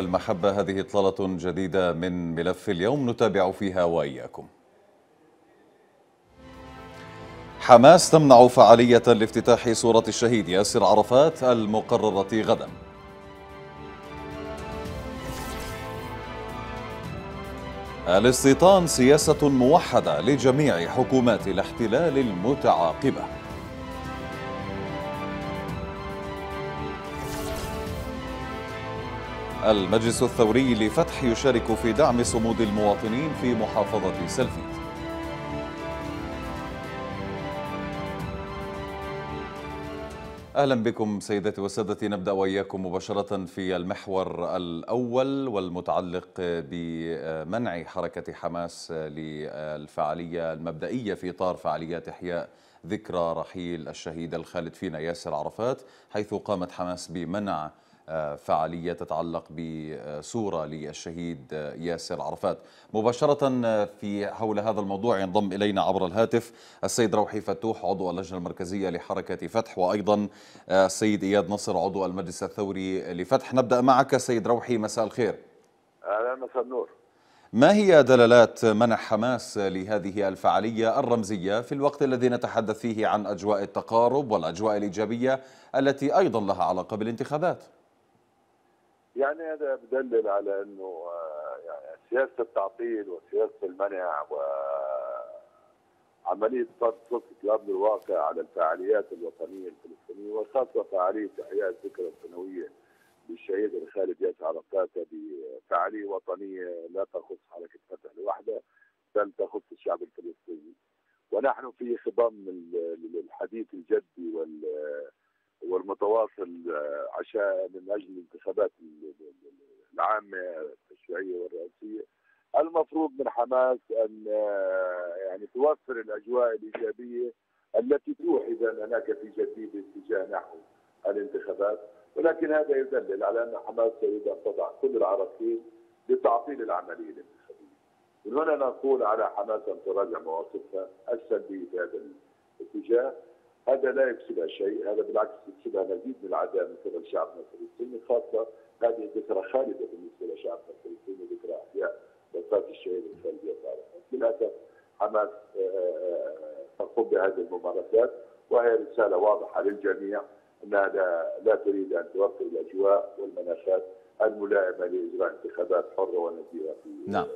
والمحبة هذه إطلالة جديدة من ملف اليوم نتابع فيها وإياكم حماس تمنع فعالية لافتتاح صورة الشهيد ياسر عرفات المقررة غدا الاستيطان سياسة موحدة لجميع حكومات الاحتلال المتعاقبة المجلس الثوري لفتح يشارك في دعم صمود المواطنين في محافظة سلفي اهلا بكم سيداتي وسادتي نبدا واياكم مباشره في المحور الاول والمتعلق بمنع حركه حماس للفعاليه المبدئيه في اطار فعاليات احياء ذكرى رحيل الشهيد الخالد فينا ياسر عرفات حيث قامت حماس بمنع فعالية تتعلق بصورة للشهيد ياسر عرفات مباشرة في حول هذا الموضوع ينضم إلينا عبر الهاتف السيد روحي فتوح عضو اللجنة المركزية لحركة فتح وأيضا السيد إياد نصر عضو المجلس الثوري لفتح نبدأ معك سيد روحي مساء الخير أهلا مساء النور ما هي دلالات منع حماس لهذه الفعالية الرمزية في الوقت الذي نتحدث فيه عن أجواء التقارب والأجواء الإيجابية التي أيضا لها علاقة بالانتخابات؟ يعني هذا بدلل على انه آه، يعني سياسه التعطيل وسياسه المنع و عملية فرض سلطة الأرض الواقع على الفعاليات الوطنية الفلسطينية وخاصة فعالية إحياء الذكرى السنوية للشهيد الخالد ياسر عرفات بفعالية وطنية لا تخص حركة فتح لوحدها بل تخص الشعب الفلسطيني ونحن في خضم الحديث الجدي وال والمتواصل آه، عشان من اجل الانتخابات العامه التشريعيه والرئاسيه المفروض من حماس ان آه، يعني توفر الاجواء الايجابيه التي توحي بان هناك في جديد اتجاه نحو الانتخابات ولكن هذا يدلل على ان حماس تريد ان تضع كل العراقيل لتعطيل العمليه الانتخابيه. من هنا نقول على حماس ان تراجع مواقفها السلبيه في هذا الاتجاه هذا لا يكسبها شيء هذا بالعكس يكسبها مزيد من العداء من قبل شعبنا الفلسطيني خاصة هذه ذكرى خالدة بالنسبة لشعبنا الفلسطيني ذكرى إحياء وفاة الشهيد الخالدي طارق للأسف حماس آه، آه، آه، تقوم بهذه الممارسات وهي رسالة واضحة للجميع أنها لا, لا تريد أن توفر الأجواء والمناخات الملائمة لإجراء انتخابات حرة ونزيهة في نعم.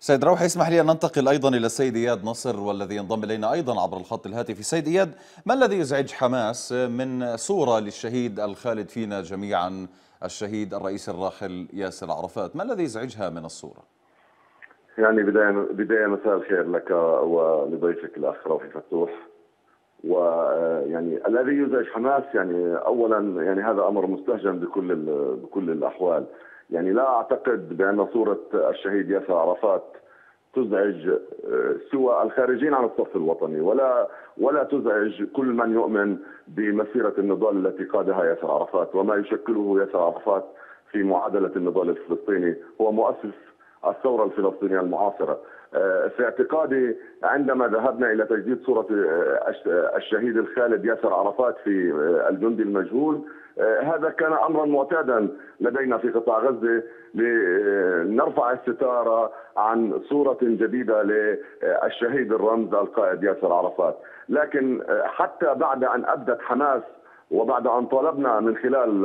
سيد روح اسمح لي أن ننتقل أيضا إلى السيد إياد نصر والذي ينضم إلينا أيضا عبر الخط الهاتفي سيد إياد ما الذي يزعج حماس من صورة للشهيد الخالد فينا جميعا الشهيد الرئيس الراحل ياسر عرفات ما الذي يزعجها من الصورة؟ يعني بداية بداية مساء الخير لك ولضيفك الأخ روحي فتوح ويعني آه، الذي يزعج حماس يعني أولا يعني هذا أمر مستهجن بكل بكل الأحوال يعني لا اعتقد بان صوره الشهيد ياسر عرفات تزعج آه، سوى الخارجين عن الصف الوطني ولا ولا تزعج كل من يؤمن بمسيره النضال التي قادها ياسر عرفات وما يشكله ياسر عرفات في معادله النضال الفلسطيني هو مؤسس الثوره الفلسطينيه المعاصره آه، في اعتقادي عندما ذهبنا الى تجديد صوره آه، آه، الشهيد الخالد ياسر عرفات في الجندي المجهول هذا كان امرا معتادا لدينا في قطاع غزه لنرفع الستاره عن صوره جديده للشهيد الرمز القائد ياسر عرفات، لكن حتى بعد ان ابدت حماس وبعد ان طالبنا من خلال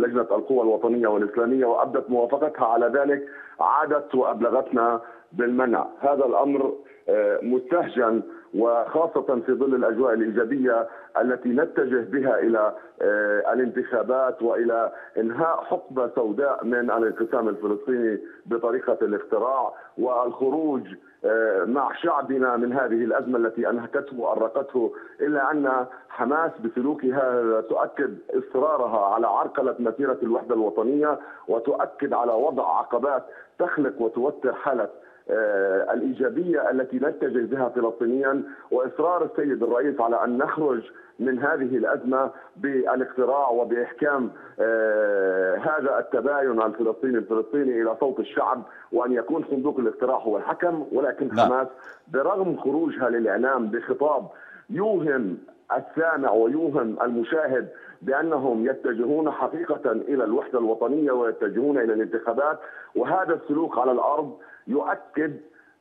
لجنه القوى الوطنيه والاسلاميه وابدت موافقتها على ذلك عادت وابلغتنا بالمنع هذا الأمر آه، مستهجن وخاصة في ظل الأجواء الإيجابية التي نتجه بها إلى آه، الانتخابات وإلى إنهاء حقبة سوداء من الانقسام الفلسطيني بطريقة الاختراع والخروج آه، مع شعبنا من هذه الأزمة التي أنهكته وأرقته إلا أن حماس بسلوكها تؤكد إصرارها على عرقلة مسيرة الوحدة الوطنية وتؤكد على وضع عقبات تخلق وتوتر حالة آه، الايجابيه التي نتجه بها فلسطينيا واصرار السيد الرئيس على ان نخرج من هذه الازمه بالاقتراع وباحكام آه، هذا التباين الفلسطيني الفلسطيني الى صوت الشعب وان يكون صندوق الاقتراع هو الحكم ولكن نعم. حماس برغم خروجها للاعلام بخطاب يوهم السامع ويوهم المشاهد بانهم يتجهون حقيقه الى الوحده الوطنيه ويتجهون الى الانتخابات وهذا السلوك على الارض يؤكد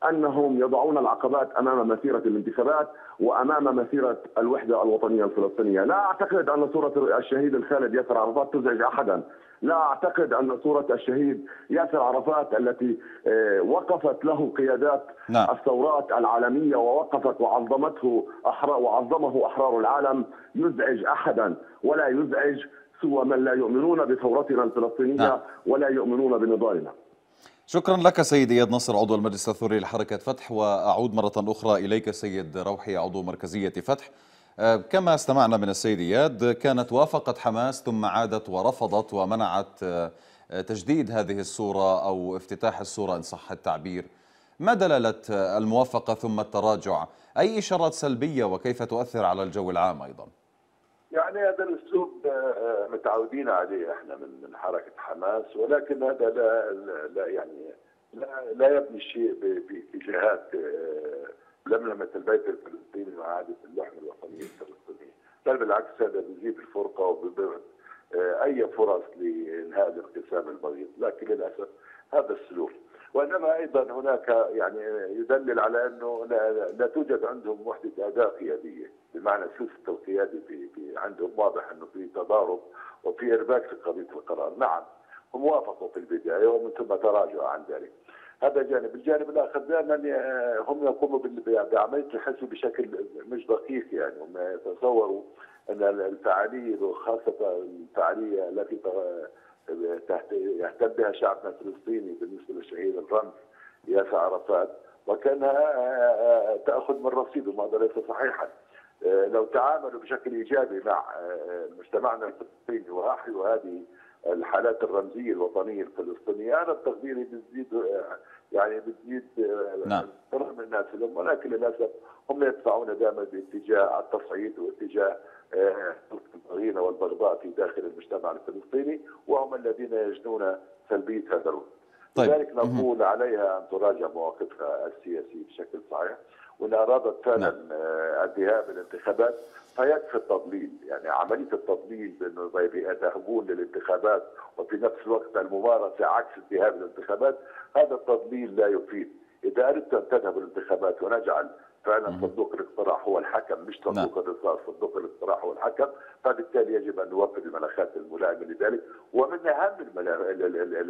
انهم يضعون العقبات امام مسيره الانتخابات وامام مسيره الوحده الوطنيه الفلسطينيه، لا اعتقد ان صوره الشهيد الخالد ياسر عرفات تزعج احدا، لا اعتقد ان صوره الشهيد ياسر عرفات التي آه، وقفت له قيادات نعم. الثورات العالميه ووقفت وعظمته احرار وعظمه احرار العالم يزعج احدا ولا يزعج سوى من لا يؤمنون بثورتنا الفلسطينيه نعم. ولا يؤمنون بنضالنا. شكرا لك سيد اياد نصر عضو المجلس الثوري لحركه فتح واعود مره اخرى اليك سيد روحي عضو مركزيه فتح آه، كما استمعنا من السيد اياد كانت وافقت حماس ثم عادت ورفضت ومنعت آه، تجديد هذه الصوره او افتتاح الصوره ان صح التعبير ما دلالة الموافقة ثم التراجع أي إشارات سلبية وكيف تؤثر على الجو العام أيضاً يعني هذا الاسلوب آه، آه، متعودين عليه احنا من من حركه حماس ولكن هذا لا لا يعني لا, لا يبني الشيء باتجاهات آه، لملمه البيت الفلسطيني واعاده اللحمه الوطنيه الفلسطينيه بل بالعكس هذا بيزيد الفرقه وبيبعد اي فرص لانهاء الانقسام البغيض لكن للاسف هذا السلوك وانما ايضا هناك يعني يدلل على انه لا, لا توجد عندهم وحده اداء قياديه بمعنى سلسله القياده في في عندهم واضح انه في تضارب وفي ارباك في قضيه القرار، نعم هم وافقوا في البدايه ومن ثم تراجعوا عن ذلك. هذا جانب، الجانب الاخر دائما آه، هم يقوموا بعمليه الحسم بشكل مش دقيق يعني هم يتصوروا ان الفعاليه وخاصه الفعاليه التي يهتم بها شعبنا الفلسطيني بالنسبه للشهيد الرمز ياسر عرفات وكانها آه، آه، تاخذ من رصيده وهذا ليس صحيحا آه، لو تعاملوا بشكل ايجابي مع مجتمعنا الفلسطيني واحيوا هذه الحالات الرمزيه الوطنيه الفلسطينيه انا بتقديري بتزيد يعني بتزيد نعم الناس لهم ولكن للاسف هم يدفعون دائما باتجاه التصعيد واتجاه الضغينة والبغضاء في داخل المجتمع الفلسطيني وهم الذين يجنون سلبية هذا الوقت. طيب. لذلك نقول عليها أن تراجع مواقفها السياسي بشكل صحيح وإن أرادت فعلا نعم. آه، الذهاب للانتخابات فيكفي التضليل يعني عملية التضليل بأنه طيب يذهبون للانتخابات وفي نفس الوقت الممارسة عكس الذهاب للانتخابات هذا التضليل لا يفيد إذا أردت أن تذهب للانتخابات ونجعل فعلا صندوق الاقتراع هو الحكم مش نعم. صندوق الرصاص صندوق الاقتراع هو الحكم فبالتالي يجب ان نوفر المناخات الملائمه لذلك ومن اهم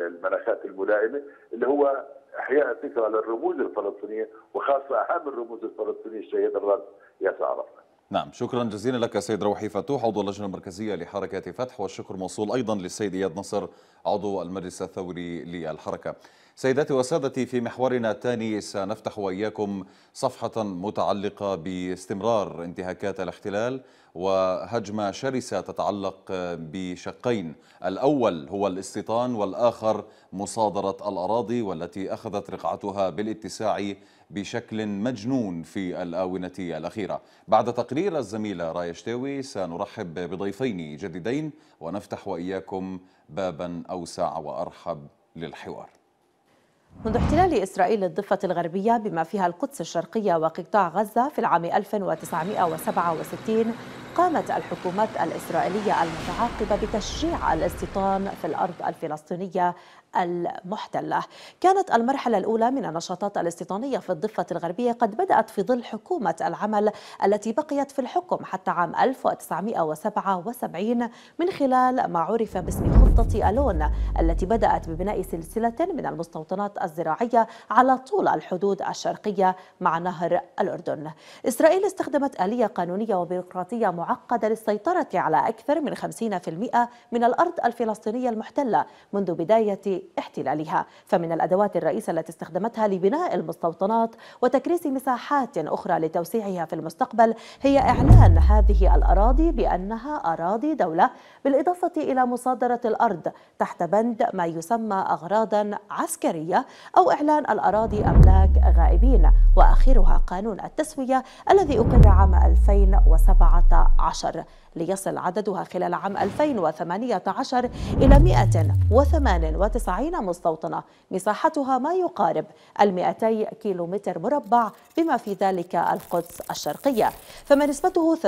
المناخات الملائمه اللي هو احياء الفكره للرموز الفلسطينيه وخاصه اهم الرموز الفلسطينيه الشهيد الرد ياسر عرفات نعم شكرا جزيلا لك سيد روحي فتوح عضو اللجنة المركزية لحركة فتح والشكر موصول أيضا للسيد إياد نصر عضو المجلس الثوري للحركة سيداتي وسادتي في محورنا الثاني سنفتح واياكم صفحه متعلقه باستمرار انتهاكات الاحتلال وهجمه شرسه تتعلق بشقين الاول هو الاستيطان والاخر مصادره الاراضي والتي اخذت رقعتها بالاتساع بشكل مجنون في الآونة الأخيرة بعد تقرير الزميلة رايا شتاوي سنرحب بضيفين جديدين ونفتح وإياكم بابا أوسع وأرحب للحوار منذ احتلال إسرائيل الضفة الغربية بما فيها القدس الشرقية وقطاع غزة في العام 1967 قامت الحكومات الإسرائيلية المتعاقبة بتشجيع الاستيطان في الأرض الفلسطينية المحتلة كانت المرحلة الأولى من النشاطات الاستيطانية في الضفة الغربية قد بدأت في ظل حكومة العمل التي بقيت في الحكم حتى عام 1977 من خلال ما عرف باسم خطة ألون التي بدأت ببناء سلسلة من المستوطنات الزراعية على طول الحدود الشرقية مع نهر الأردن إسرائيل استخدمت آلية قانونية وبيروقراطية معقدة للسيطرة على أكثر من 50% من الأرض الفلسطينية المحتلة منذ بداية احتلالها فمن الأدوات الرئيسة التي استخدمتها لبناء المستوطنات وتكريس مساحات أخرى لتوسيعها في المستقبل هي إعلان هذه الأراضي بأنها أراضي دولة بالإضافة إلى مصادرة الأرض تحت بند ما يسمى أغراضا عسكرية أو إعلان الأراضي أملاك غائبين وآخرها قانون التسوية الذي أقر عام 2017 ليصل عددها خلال عام 2018 إلى 198 مستوطنة مساحتها ما يقارب ال 200 كيلومتر مربع بما في ذلك القدس الشرقية فما نسبته 48%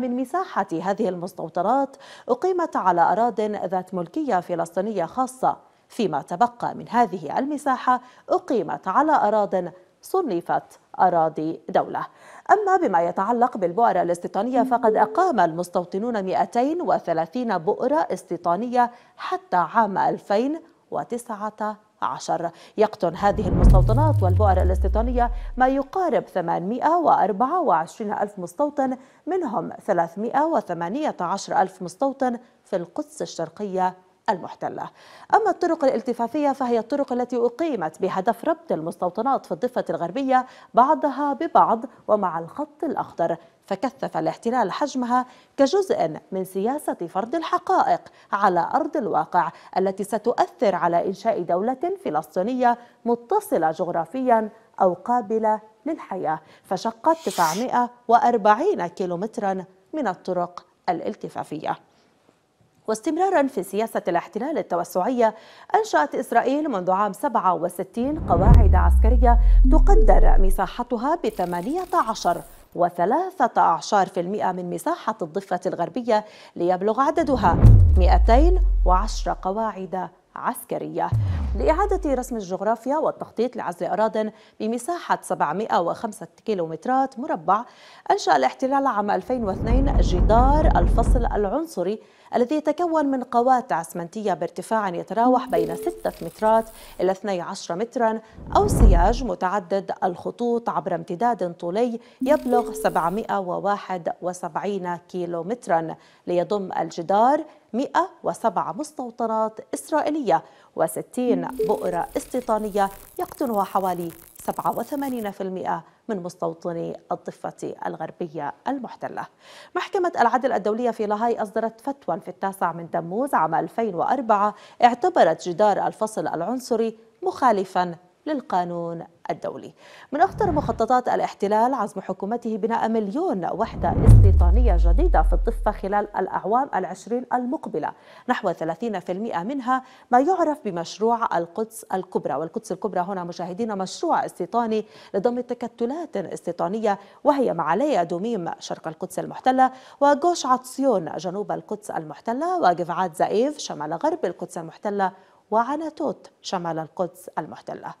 من مساحة هذه المستوطنات أقيمت على أراض ذات ملكية فلسطينية خاصة فيما تبقى من هذه المساحة أقيمت على أراض صنفت أراضي دولة أما بما يتعلق بالبؤرة الاستيطانية فقد أقام المستوطنون 230 بؤرة استيطانية حتى عام 2019 يقطن هذه المستوطنات والبؤرة الاستيطانية ما يقارب 824 ألف مستوطن منهم 318 ألف مستوطن في القدس الشرقية المحتلة أما الطرق الالتفافية فهي الطرق التي أقيمت بهدف ربط المستوطنات في الضفة الغربية بعضها ببعض ومع الخط الأخضر فكثف الاحتلال حجمها كجزء من سياسة فرض الحقائق على أرض الواقع التي ستؤثر على إنشاء دولة فلسطينية متصلة جغرافيا أو قابلة للحياة فشقت 940 كيلومترا من الطرق الالتفافية واستمرارا في سياسة الاحتلال التوسعية أنشأت إسرائيل منذ عام 67 قواعد عسكرية تقدر مساحتها ب 18 وثلاثة أعشار في المئة من مساحة الضفة الغربية ليبلغ عددها 210 قواعد عسكرية لإعادة رسم الجغرافيا والتخطيط لعزل أراض بمساحة 705 كيلومترات مربع أنشأ الاحتلال عام 2002 جدار الفصل العنصري الذي يتكون من قواتع اسمنتيه بارتفاع يتراوح بين 6 مترات الى 12 مترا او سياج متعدد الخطوط عبر امتداد طولي يبلغ 771 كيلو مترا ليضم الجدار 107 مستوطنات إسرائيلية و60 بؤرة استيطانية يقطنها حوالي 87% من مستوطني الضفة الغربية المحتلة محكمة العدل الدولية في لاهاي أصدرت فتوى في التاسع من تموز عام 2004 اعتبرت جدار الفصل العنصري مخالفا للقانون الدولي من أخطر مخططات الاحتلال عزم حكومته بناء مليون وحدة استيطانية جديدة في الضفة خلال الأعوام العشرين المقبلة نحو 30% منها ما يعرف بمشروع القدس الكبرى والقدس الكبرى هنا مشاهدين مشروع استيطاني لضم تكتلات استيطانية وهي معالية دوميم شرق القدس المحتلة وجوش عطسيون جنوب القدس المحتلة وجفعات زائيف شمال غرب القدس المحتلة توت شمال القدس المحتله.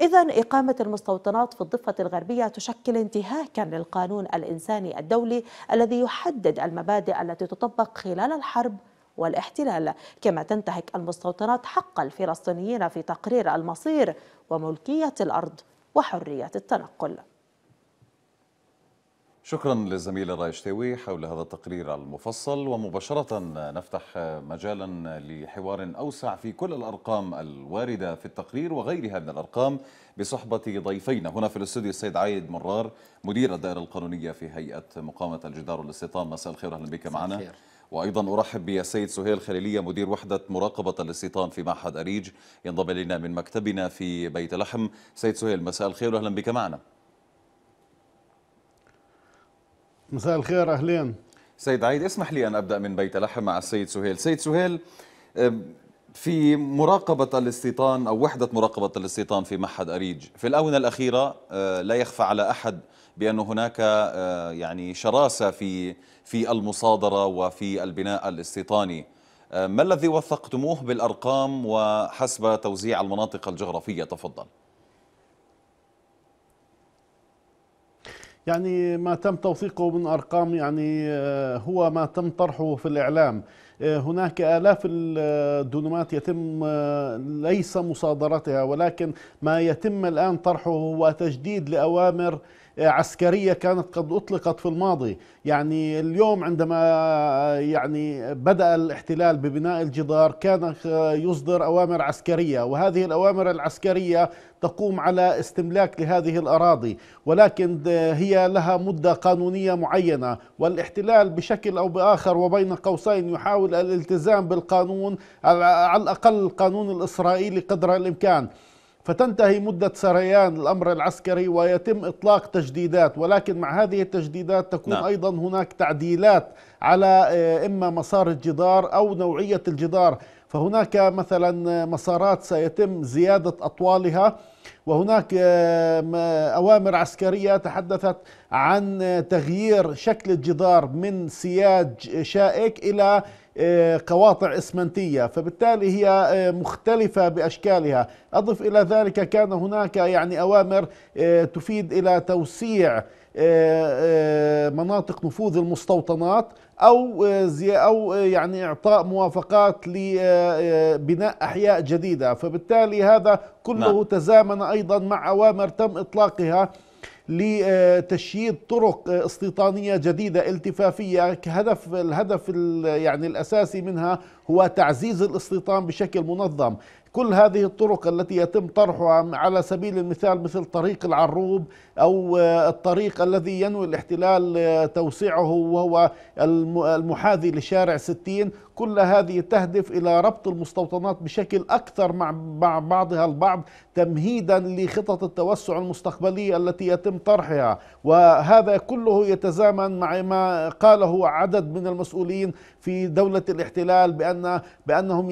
إذا إقامة المستوطنات في الضفة الغربية تشكل انتهاكا للقانون الإنساني الدولي الذي يحدد المبادئ التي تطبق خلال الحرب والاحتلال كما تنتهك المستوطنات حق الفلسطينيين في تقرير المصير وملكية الأرض وحرية التنقل شكرا للزميل الرائد حول هذا التقرير المفصل ومباشرة نفتح مجالا لحوار أوسع في كل الأرقام الواردة في التقرير وغيرها من الأرقام بصحبة ضيفينا هنا في الاستوديو السيد عايد مرار مدير الدائرة القانونية في هيئة مقاومة الجدار والاستيطان مساء الخير أهلا بك معنا خير. وايضا ارحب بالسيد سهيل خليليه مدير وحده مراقبه الاستيطان في معهد اريج ينضم الينا من مكتبنا في بيت لحم سيد سهيل مساء الخير واهلا بك معنا مساء الخير أهلين سيد عيد اسمح لي أن أبدأ من بيت لحم مع السيد سهيل سيد سهيل في مراقبة الاستيطان أو وحدة مراقبة الاستيطان في معهد أريج في الآونة الأخيرة أه، لا يخفى على أحد بأن هناك أه، يعني شراسة في في المصادرة وفي البناء الاستيطاني أه، ما الذي وثقتموه بالأرقام وحسب توزيع المناطق الجغرافية تفضل يعني ما تم توثيقه من أرقام يعني آه، هو ما تم طرحه في الإعلام آه، هناك آلاف الدنومات يتم آه، ليس مصادرتها ولكن ما يتم الآن طرحه هو تجديد لأوامر عسكرية كانت قد أطلقت في الماضي يعني اليوم عندما يعني بدأ الاحتلال ببناء الجدار كان يصدر أوامر عسكرية وهذه الأوامر العسكرية تقوم على استملاك لهذه الأراضي ولكن هي لها مدة قانونية معينة والاحتلال بشكل أو بآخر وبين قوسين يحاول الالتزام بالقانون على الأقل القانون الإسرائيلي قدر الإمكان فتنتهي مدة سريان الأمر العسكري ويتم إطلاق تجديدات ولكن مع هذه التجديدات تكون نعم. أيضا هناك تعديلات على آه، إما مسار الجدار أو نوعية الجدار فهناك مثلا مسارات سيتم زيادة أطوالها وهناك آه، أوامر عسكرية تحدثت عن آه، تغيير شكل الجدار من سياج شائك إلى آه، قواطع اسمنتية فبالتالي هي مختلفة بأشكالها أضف إلى ذلك كان هناك يعني أوامر تفيد إلى توسيع مناطق نفوذ المستوطنات او آه، او آه، يعني اعطاء موافقات لبناء آه، احياء جديده فبالتالي هذا كله نعم. تزامن ايضا مع اوامر تم اطلاقها لتشييد طرق استيطانيه جديده التفافيه كهدف الهدف يعني الاساسي منها هو تعزيز الاستيطان بشكل منظم كل هذه الطرق التي يتم طرحها على سبيل المثال مثل طريق العروب أو آه، الطريق الذي ينوي الاحتلال آه، توسيعه وهو المحاذي لشارع ستين كل هذه تهدف إلى ربط المستوطنات بشكل أكثر مع بعضها البعض تمهيدا لخطط التوسع المستقبلية التي يتم طرحها وهذا كله يتزامن مع ما قاله عدد من المسؤولين في دولة الاحتلال بأن بأنهم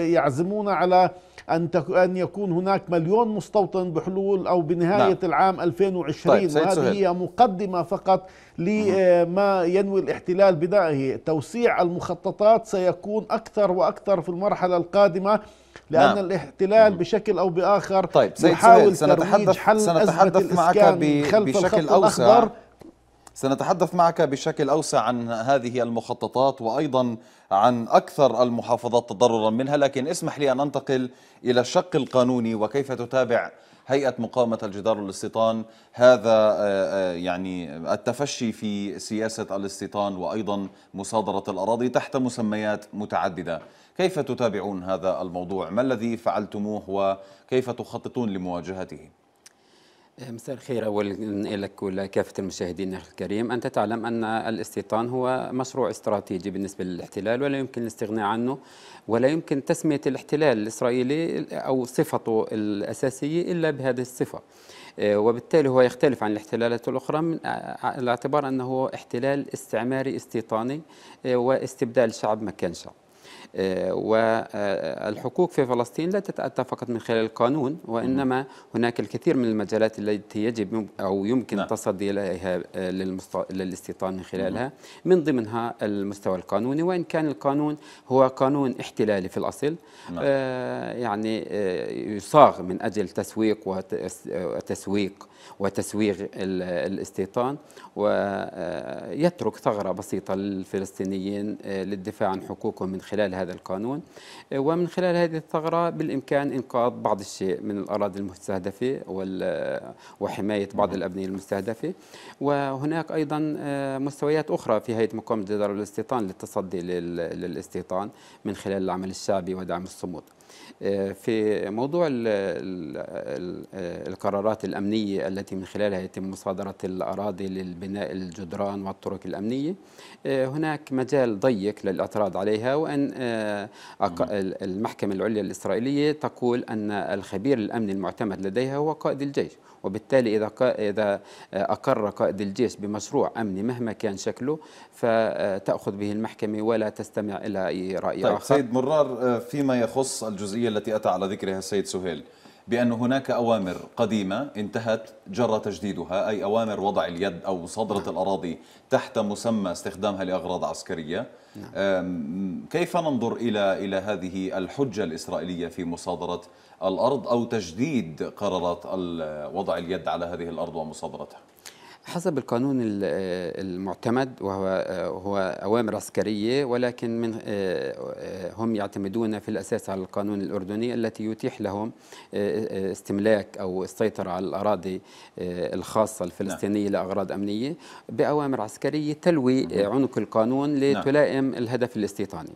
يعزمون على أن أن يكون هناك مليون مستوطن بحلول أو بنهاية لا. نعم. العام 2000 2020 طيب وهذه هي مقدمة فقط لما ينوي الاحتلال بدائه توسيع المخططات سيكون أكثر وأكثر في المرحلة القادمة لأن نعم. الاحتلال بشكل أو بآخر طيب يحاول ترويج حل سنتحدث أزمة معك بشكل أوسع سنتحدث معك بشكل أوسع عن هذه المخططات وأيضا عن أكثر المحافظات تضررا منها لكن اسمح لي أن أنتقل إلى الشق القانوني وكيف تتابع هيئة مقاومة الجدار والاستيطان هذا آه، آه، يعني التفشي في سياسة الاستيطان وأيضا مصادرة الأراضي تحت مسميات متعددة كيف تتابعون هذا الموضوع ما الذي فعلتموه وكيف تخططون لمواجهته؟ مساء الخير اولا لك ولكافه المشاهدين اخي الكريم، انت تعلم ان الاستيطان هو مشروع استراتيجي بالنسبه للاحتلال ولا يمكن الاستغناء عنه ولا يمكن تسميه الاحتلال الاسرائيلي او صفته الاساسيه الا بهذه الصفه. آه، وبالتالي هو يختلف عن الاحتلالات الأخرى من الاعتبار آه، أنه احتلال استعماري استيطاني آه، واستبدال شعب مكان شعب آه، والحقوق في فلسطين لا تتأتى فقط من خلال القانون وإنما هناك الكثير من المجالات التي يجب أو يمكن نعم. التصدي إليها آه، للاستيطان من خلالها من ضمنها المستوى القانوني وإن كان القانون هو قانون احتلالي في الأصل نعم. آه، يعني يصاغ من أجل تسويق وتسويق وتسويغ الاستيطان ويترك ثغرة بسيطة للفلسطينيين آه، للدفاع عن حقوقهم من خلال هذا القانون آه، ومن خلال هذه الثغرة بالإمكان إنقاذ بعض الشيء من الأراضي المستهدفة آه، وحماية بعض نعم. الأبنية المستهدفة وهناك أيضا مستويات أخرى في هيئة مقاومة جدار الاستيطان للتصدي للاستيطان من خلال العمل الشعبي ودعم الصمود في موضوع القرارات الأمنية التي من خلالها يتم مصادرة الأراضي للبناء الجدران والطرق الأمنية آه، هناك مجال ضيق للاعتراض عليها وأن آه، المحكمة العليا الإسرائيلية تقول أن الخبير الأمني المعتمد لديها هو قائد الجيش وبالتالي إذا إذا آه، أقر قائد الجيش بمشروع أمني مهما كان شكله فتأخذ به المحكمة ولا تستمع إلى أي رأي طيب آخر سيد مرار فيما يخص الجزئية التي أتى على ذكرها السيد سهيل بأن هناك أوامر قديمة انتهت جرى تجديدها أي أوامر وضع اليد أو صدرة نعم. الأراضي تحت مسمى استخدامها لأغراض عسكرية نعم. كيف ننظر إلى إلى هذه الحجة الإسرائيلية في مصادرة الأرض أو تجديد قرارات وضع اليد على هذه الأرض ومصادرتها حسب القانون آه، المعتمد وهو آه، هو أوامر عسكرية ولكن من آه، هم يعتمدون في الأساس على القانون الأردني التي يتيح لهم استملاك أو السيطرة على الأراضي الخاصة نعم. الفلسطينية لأغراض أمنية بأوامر عسكرية تلوي عنق القانون نعم. لتلائم الهدف الاستيطاني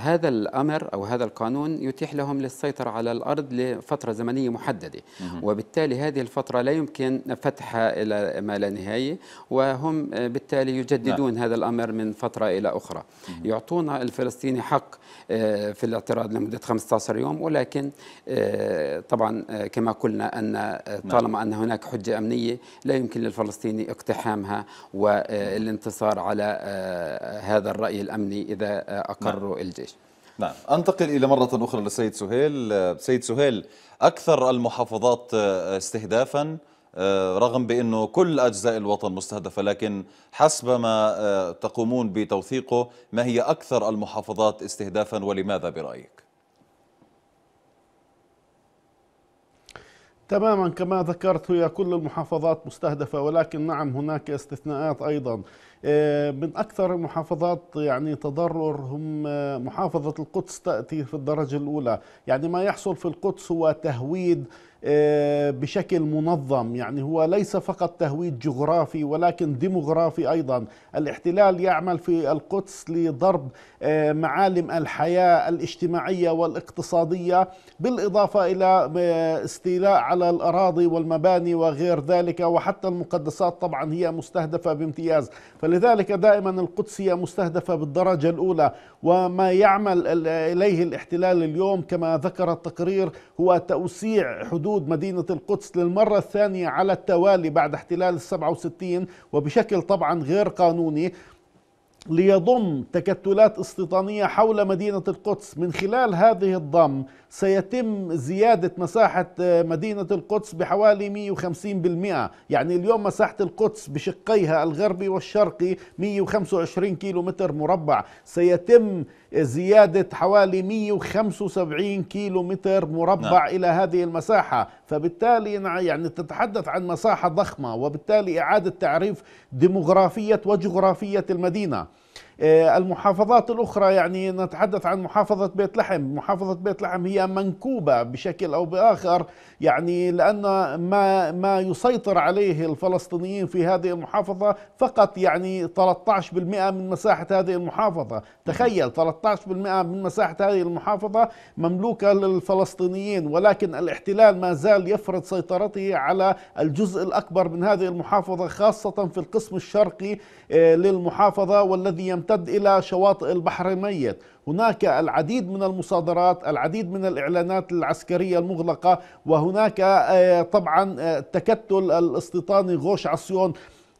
هذا الأمر أو هذا القانون يتيح لهم للسيطرة على الأرض لفترة زمنية محددة وبالتالي هذه الفترة لا يمكن فتحها إلى ما لا نهايه وهم آه، بالتالي يجددون لا. نعم. هذا الامر من فتره الى اخرى مم. يعطونا الفلسطيني حق آه، في الاعتراض لمده 15 يوم ولكن آه، طبعا كما قلنا ان نعم. طالما ان هناك حجه امنيه لا يمكن للفلسطيني اقتحامها والانتصار على هذا الراي الامني اذا نعم. اقره الجيش نعم أنتقل إلى مرة أخرى للسيد سهيل سيد سهيل أكثر المحافظات استهدافا آه، رغم بأنه كل أجزاء الوطن مستهدفة لكن حسب ما آه، تقومون بتوثيقه ما هي أكثر المحافظات استهدافا ولماذا برأيك؟ تماما كما ذكرت هي كل المحافظات مستهدفة ولكن نعم هناك استثناءات أيضا آه، من أكثر المحافظات يعني تضرر هم محافظة القدس تأتي في الدرجة الأولى يعني ما يحصل في القدس هو تهويد آه، بشكل منظم يعني هو ليس فقط تهويد جغرافي ولكن ديموغرافي أيضا الاحتلال يعمل في القدس لضرب آه، معالم الحياة الاجتماعية والاقتصادية بالإضافة إلى آه، استيلاء على الأراضي والمباني وغير ذلك وحتى المقدسات طبعا هي مستهدفة بامتياز فلذلك دائما القدس هي مستهدفة بالدرجة الأولى وما يعمل إليه الاحتلال اليوم كما ذكر التقرير هو توسيع حدود وصعود مدينة القدس للمرة الثانية على التوالي بعد احتلال السبعة وستين وبشكل طبعا غير قانوني ليضم تكتلات استيطانية حول مدينة القدس من خلال هذه الضم سيتم زيادة مساحة آه، مدينة القدس بحوالي 150% يعني اليوم مساحة القدس بشقيها الغربي والشرقي 125 كيلو متر مربع سيتم آه، زيادة حوالي 175 كيلو متر مربع نعم. إلى هذه المساحة فبالتالي يعني تتحدث عن مساحة ضخمة وبالتالي إعادة تعريف ديموغرافية وجغرافية المدينة آه، المحافظات الأخرى يعني نتحدث عن محافظة بيت لحم محافظة بيت لحم هي منكوبة بشكل أو بآخر يعني لأن ما, ما يسيطر عليه الفلسطينيين في هذه المحافظة فقط يعني 13% من مساحة هذه المحافظة تخيل 13% من مساحة هذه المحافظة مملوكة للفلسطينيين ولكن الاحتلال ما زال يفرض سيطرته على الجزء الأكبر من هذه المحافظة خاصة في القسم الشرقي آه، للمحافظة والذي يمتلك تمتد إلى شواطئ البحر الميت هناك العديد من المصادرات العديد من الإعلانات العسكرية المغلقة وهناك آه، طبعا آه، تكتل الاستيطاني غوش عصيون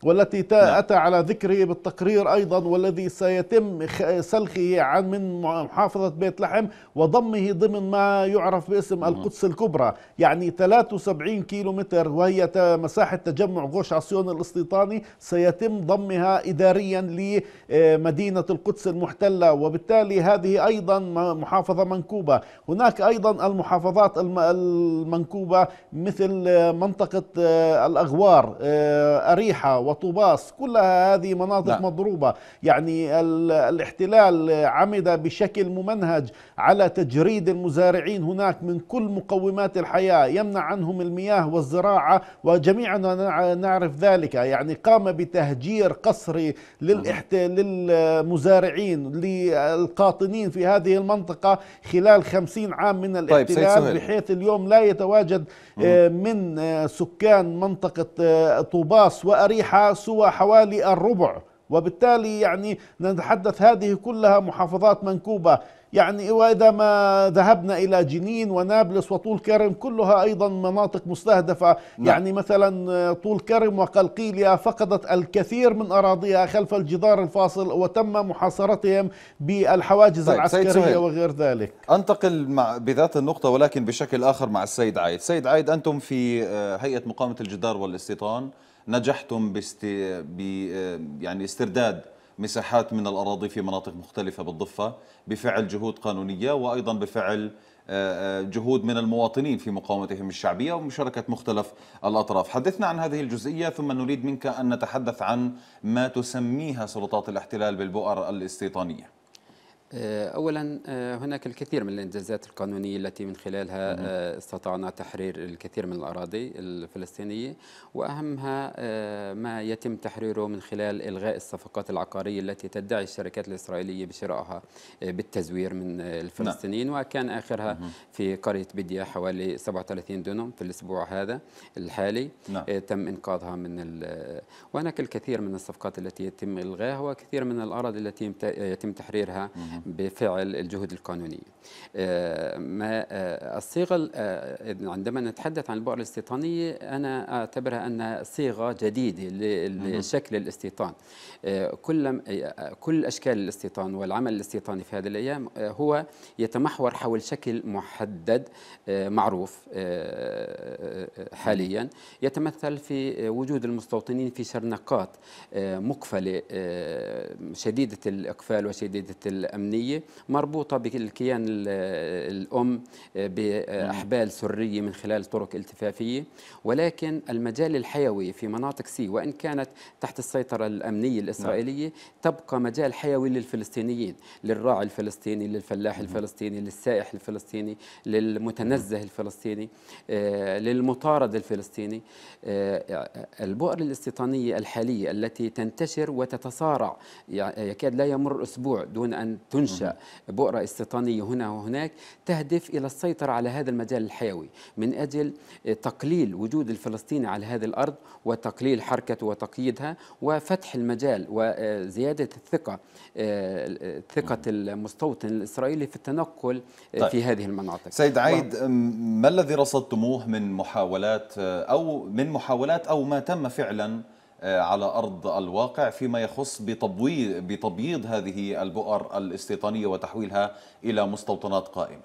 والتي نعم. أتى على ذكره بالتقرير أيضا والذي سيتم سلخه عن من محافظة بيت لحم وضمه ضمن ما يعرف باسم نعم. القدس الكبرى يعني 73 كيلو متر وهي مساحة تجمع غوش عصيون الاستيطاني سيتم ضمها إداريا لمدينة القدس المحتلة وبالتالي هذه أيضا محافظة منكوبة هناك أيضا المحافظات المنكوبة مثل منطقة آه، الأغوار آه، أريحة و وطوباس كلها هذه مناطق لا. مضروبة يعني الاحتلال عمد بشكل ممنهج على تجريد المزارعين هناك من كل مقومات الحياة يمنع عنهم المياه والزراعة وجميعنا نعرف ذلك يعني قام بتهجير قصري للإحت... للمزارعين للقاطنين في هذه المنطقة خلال خمسين عام من طيب، الاحتلال طيب بحيث اليوم لا يتواجد آه، من آه، سكان منطقة آه، طوباس وأريحة سوى حوالي الربع وبالتالي يعني نتحدث هذه كلها محافظات منكوبة يعني وإذا ما ذهبنا إلى جنين ونابلس وطول كرم كلها أيضا مناطق مستهدفة لا. نعم. يعني مثلا طول كرم وقلقيليا فقدت الكثير من أراضيها خلف الجدار الفاصل وتم محاصرتهم بالحواجز طيب العسكرية وغير ذلك أنتقل مع بذات النقطة ولكن بشكل آخر مع السيد عايد سيد عايد أنتم في آه، هيئة مقاومة الجدار والاستيطان نجحتم باست... ب... يعني استرداد مساحات من الأراضي في مناطق مختلفة بالضفة بفعل جهود قانونية وأيضا بفعل آه، آه، جهود من المواطنين في مقاومتهم الشعبية ومشاركة مختلف الأطراف حدثنا عن هذه الجزئية ثم نريد منك أن نتحدث عن ما تسميها سلطات الاحتلال بالبؤر الاستيطانية آه، اولا آه، هناك الكثير من الانجازات القانونيه التي من خلالها آه، استطعنا تحرير الكثير من الاراضي الفلسطينيه واهمها ما يتم تحريره من خلال الغاء الصفقات العقاريه التي تدعي الشركات الاسرائيليه بشرائها بالتزوير من نعم. الفلسطينيين وكان اخرها في قريه بديا حوالي 37 دونم في الاسبوع هذا الحالي نعم. تم انقاذها من وهناك الكثير من الصفقات التي يتم الغاها وكثير من الاراضي التي يتم تحريرها بفعل الجهود القانونية آه، ما آه، الصيغة آه، عندما نتحدث عن البؤر الاستيطانية أنا أعتبرها أنها صيغة جديدة لشكل الاستيطان كل كل أشكال الاستيطان والعمل الاستيطاني في هذه الأيام هو يتمحور حول شكل محدد معروف حاليا يتمثل في وجود المستوطنين في شرنقات مقفلة شديدة الإقفال وشديدة الأمن الأمنية مربوطة بالكيان الأم آه، بأحبال سرية من خلال طرق التفافية ولكن المجال الحيوي في مناطق سي وإن كانت تحت السيطرة الأمنية نعم. الإسرائيلية تبقى مجال حيوي للفلسطينيين للراعي الفلسطيني للفلاح الفلسطيني للسائح الفلسطيني للمتنزه الفلسطيني آه، للمطارد الفلسطيني آه، البؤر الاستيطانية الحالية التي تنتشر وتتصارع يكاد لا يمر أسبوع دون أن تنشأ بؤرة استيطانية هنا وهناك تهدف إلى السيطرة على هذا المجال الحيوي من أجل تقليل وجود الفلسطيني على هذه الأرض وتقليل حركته وتقييدها وفتح المجال وزيادة الثقة ثقة المستوطن الإسرائيلي في التنقل طيب. في هذه المناطق سيد عيد و... ما الذي رصدتموه من محاولات أو من محاولات أو ما تم فعلا آه، على أرض الواقع فيما يخص بتبويض, بتبييض هذه البؤر الاستيطانية وتحويلها إلى مستوطنات قائمة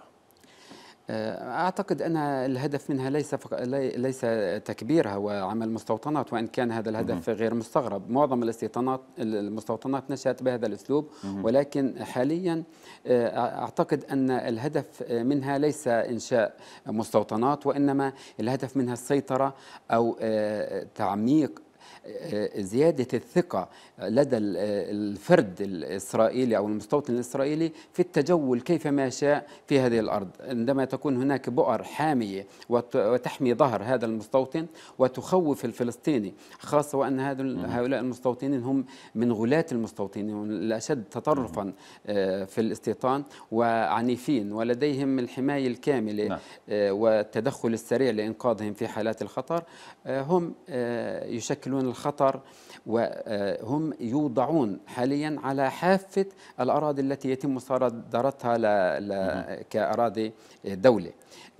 آه، اعتقد ان الهدف منها ليس فق... ليس تكبيرها وعمل مستوطنات وان كان هذا الهدف غير مستغرب، معظم الاستيطانات المستوطنات نشات بهذا الاسلوب ولكن حاليا آه، اعتقد ان الهدف منها ليس انشاء مستوطنات وانما الهدف منها السيطره او تعميق آه، زيادة الثقة لدى آه، الفرد الإسرائيلي أو المستوطن الإسرائيلي في التجول كيف ما شاء في هذه الأرض عندما تكون هناك بؤر حامية وتحمي ظهر هذا المستوطن وتخوف الفلسطيني خاصة وأن هؤلاء المستوطنين هم من غلاة المستوطنين الأشد تطرفا آه، في الاستيطان وعنيفين ولديهم الحماية الكاملة نعم. والتدخل السريع لإنقاذهم في حالات الخطر هم يشكلون الخطر وهم يوضعون حاليا على حافة الأراضي التي يتم مصادرتها كأراضي دولة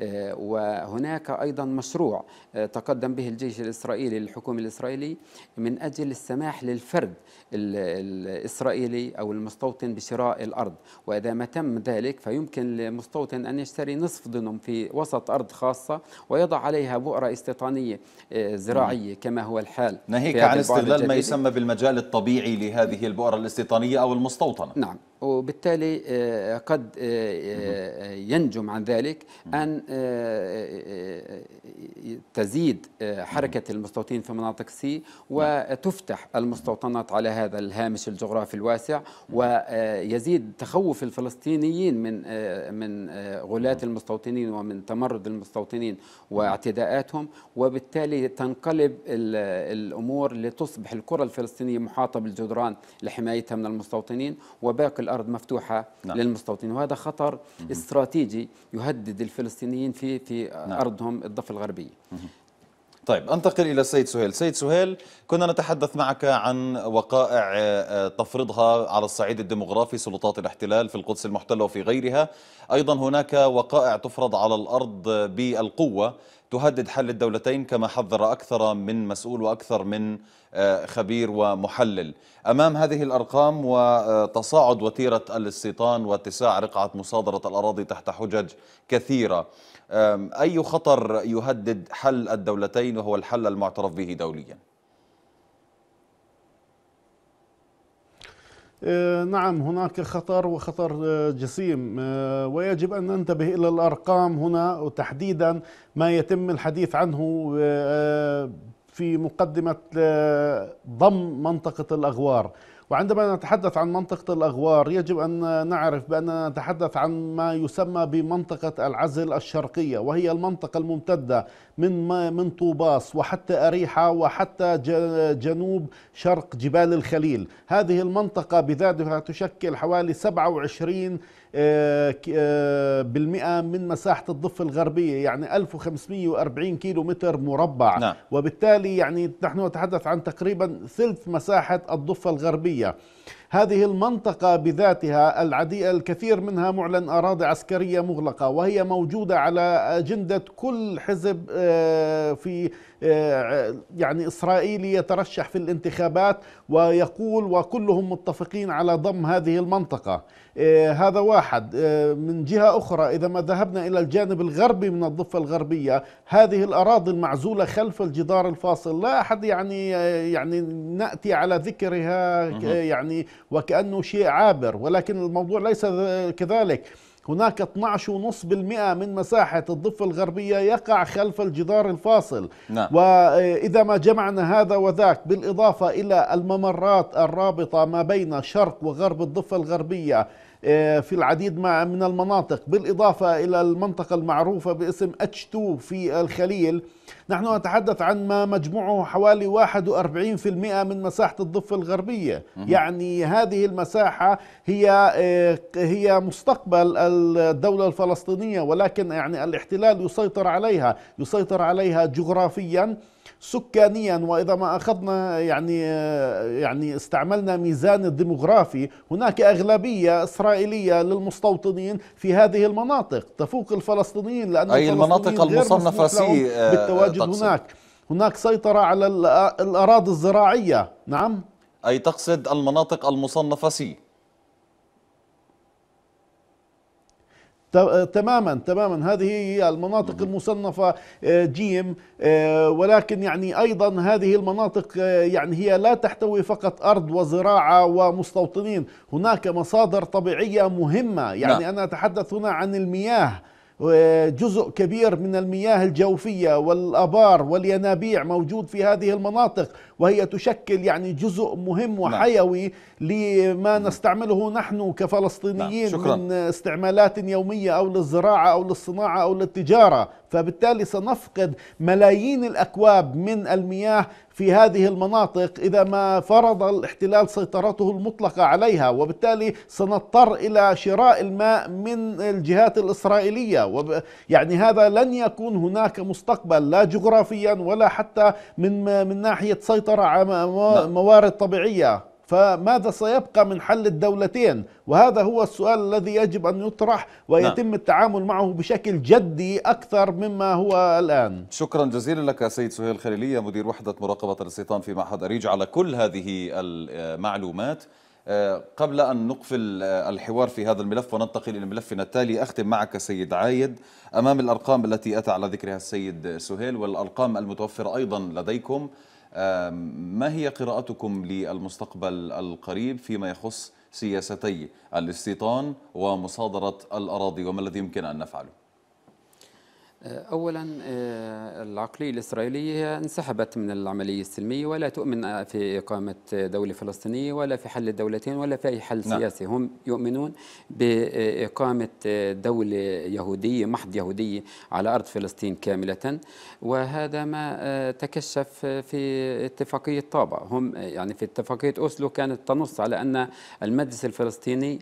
آه، وهناك أيضا مشروع آه، تقدم به الجيش الإسرائيلي للحكومة الاسرائيليه من أجل السماح للفرد الإسرائيلي أو المستوطن بشراء الأرض وإذا ما تم ذلك فيمكن للمستوطن أن يشتري نصف دنم في وسط أرض خاصة ويضع عليها بؤرة استيطانية آه، زراعية نعم. كما هو الحال ناهيك عن استغلال ما يسمى بالمجال الطبيعي لهذه البؤرة الاستيطانية أو المستوطنة نعم وبالتالي آه، قد آه، آه، ينجم عن ذلك أن تزيد حركة المستوطنين في مناطق سي وتفتح المستوطنات على هذا الهامش الجغرافي الواسع ويزيد تخوف الفلسطينيين من من غلاة المستوطنين ومن تمرد المستوطنين واعتداءاتهم وبالتالي تنقلب الأمور لتصبح الكرة الفلسطينية محاطة بالجدران لحمايتها من المستوطنين وباقي الارض مفتوحه نعم. للمستوطنين وهذا خطر مم. استراتيجي يهدد الفلسطينيين في في نعم. ارضهم الضفه الغربيه مم. طيب انتقل الى السيد سهيل سيد سهيل كنا نتحدث معك عن وقائع آه، تفرضها على الصعيد الديمغرافي سلطات الاحتلال في القدس المحتله وفي غيرها ايضا هناك وقائع تفرض على الارض بالقوه تهدد حل الدولتين كما حذر أكثر من مسؤول وأكثر من آه، خبير ومحلل أمام هذه الأرقام وتصاعد وتيرة الاستيطان واتساع رقعة مصادرة الأراضي تحت حجج كثيرة أي خطر يهدد حل الدولتين وهو الحل المعترف به دولياً؟ آه، نعم هناك خطر وخطر آه، جسيم آه، ويجب أن ننتبه إلى الأرقام هنا وتحديدا ما يتم الحديث عنه في مقدمة ضم منطقة الأغوار وعندما نتحدث عن منطقة الأغوار يجب أن نعرف بأننا نتحدث عن ما يسمى بمنطقة العزل الشرقية وهي المنطقة الممتدة من من طوباس وحتى أريحة وحتى جنوب شرق جبال الخليل هذه المنطقة بذاتها تشكل حوالي 27 آه، آه، بالمئة من مساحة الضفة الغربية يعني 1540 كيلو متر مربع نعم. وبالتالي يعني نحن نتحدث عن تقريبا ثلث مساحة الضفة الغربية هذه المنطقة بذاتها العديد الكثير منها معلن أراضي عسكرية مغلقة وهي موجودة على أجندة كل حزب آه، في يعني إسرائيلي يترشح في الانتخابات ويقول وكلهم متفقين على ضم هذه المنطقة آه، هذا واحد آه، من جهة أخرى إذا ما ذهبنا إلى الجانب الغربي من الضفة الغربية هذه الأراضي المعزولة خلف الجدار الفاصل لا أحد يعني آه، يعني نأتي على ذكرها يعني وكأنه شيء عابر ولكن الموضوع ليس كذلك هناك 12.5% من مساحة الضفة الغربية يقع خلف الجدار الفاصل نعم. وإذا ما جمعنا هذا وذاك بالإضافة إلى الممرات الرابطة ما بين شرق وغرب الضفة الغربية آه، في العديد من المناطق بالإضافة إلى المنطقة المعروفة باسم H2 في الخليل نحن نتحدث عن ما مجموعه حوالي 41% من مساحة الضفة الغربية يعني هذه المساحة هي آه، هي مستقبل الدولة الفلسطينية ولكن يعني الاحتلال يسيطر عليها يسيطر عليها جغرافيا سكانيا واذا ما اخذنا يعني يعني استعملنا ميزان الديموغرافي هناك اغلبيه اسرائيليه للمستوطنين في هذه المناطق تفوق الفلسطينيين لان اي المناطق المصنفه سي بالتواجد تقصد. هناك هناك سيطره على الاراضي الزراعيه نعم اي تقصد المناطق المصنفه سي تماما تماما هذه هي المناطق المصنفة آه، جيم آه، ولكن يعني أيضا هذه المناطق آه، يعني هي لا تحتوي فقط أرض وزراعة ومستوطنين هناك مصادر طبيعية مهمة يعني نعم. أنا أتحدث هنا عن المياه جزء كبير من المياه الجوفية والأبار والينابيع موجود في هذه المناطق وهي تشكل يعني جزء مهم نعم. وحيوي نعم. لما نستعمله نحن كفلسطينيين نعم. من استعمالات يومية أو للزراعة أو للصناعة أو للتجارة فبالتالي سنفقد ملايين الأكواب من المياه في هذه المناطق إذا ما فرض الاحتلال سيطرته المطلقة عليها وبالتالي سنضطر إلى شراء الماء من الجهات الإسرائيلية وب... يعني هذا لن يكون هناك مستقبل لا جغرافيا ولا حتى من من ناحية سيطرة على نعم. موارد طبيعية فماذا سيبقى من حل الدولتين وهذا هو السؤال الذي يجب أن يطرح ويتم نعم. التعامل معه بشكل جدي أكثر مما هو الآن شكرا جزيلا لك سيد سهيل خليلية مدير وحدة مراقبة الاستيطان في معهد أريج على كل هذه المعلومات آه، قبل أن نقفل آه، الحوار في هذا الملف وننتقل إلى ملفنا التالي أختم معك سيد عايد أمام الأرقام التي أتى على ذكرها السيد سهيل والأرقام المتوفرة أيضا لديكم ما هي قراءتكم للمستقبل القريب فيما يخص سياستي الاستيطان ومصادرة الأراضي وما الذي يمكن أن نفعله آه، اولا آه، العقليه الاسرائيليه انسحبت من العمليه السلميه ولا تؤمن في اقامه دوله فلسطينيه ولا في حل الدولتين ولا في اي حل نعم. سياسي هم يؤمنون باقامه دوله يهوديه محض يهوديه على ارض فلسطين كامله وهذا ما آه، تكشف في اتفاقيه طابع هم يعني في اتفاقيه اوسلو كانت تنص على ان المجلس الفلسطيني